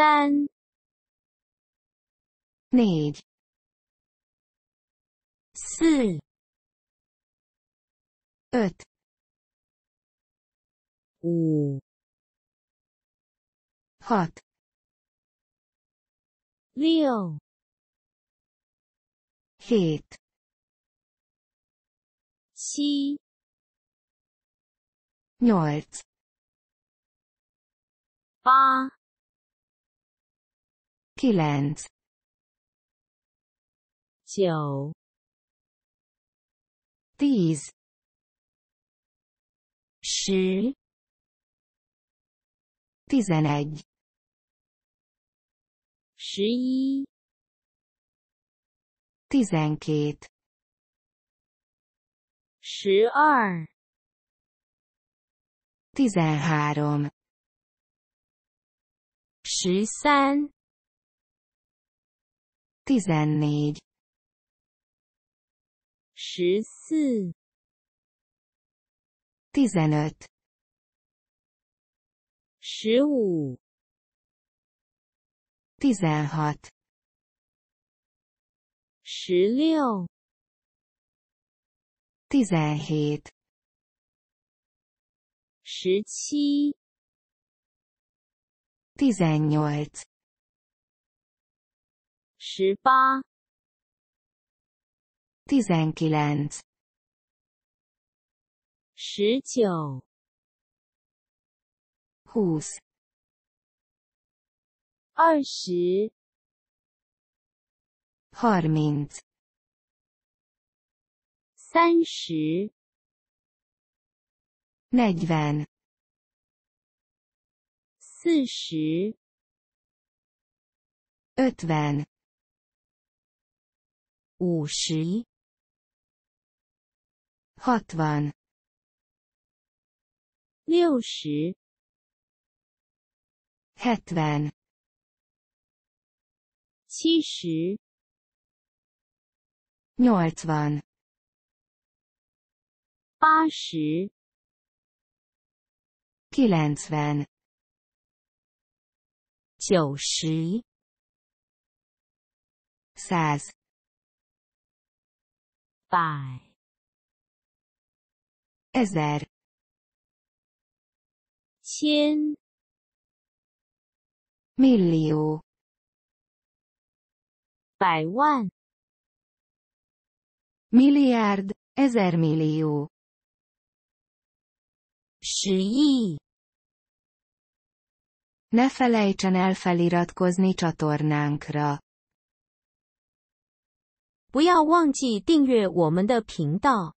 hot 四、öt 五、hat 六、hit 七、nyolc 八、9 9 10 10 11 11 12 12 tizenhárom, 13十四，十五，十六，十七，十八。十八 Tizenkilenc. 十九 húsz Arsi. harminc 三十 negyven 四十 ötven 五十 hatvan, 六十 hetven, 七十 nyolcvan, 八十 kilencven, 九十 száz. By. Ezer. Cien. Millió. Bảy Milliárd, ezer millió. Sì. Ne felejtsen el feliratkozni csatornánkra. 不要忘记订阅我们的频道。